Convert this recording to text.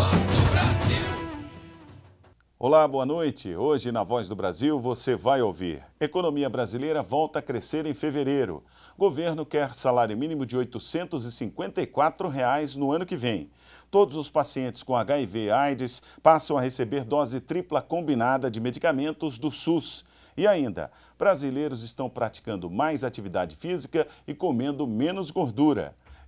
Voz do Brasil. Olá, boa noite. Hoje na Voz do Brasil você vai ouvir: Economia brasileira volta a crescer em fevereiro. Governo quer salário mínimo de R$ 854 reais no ano que vem. Todos os pacientes com HIV e AIDS passam a receber dose tripla combinada de medicamentos do SUS. E ainda, brasileiros estão praticando mais atividade física e comendo menos gordura.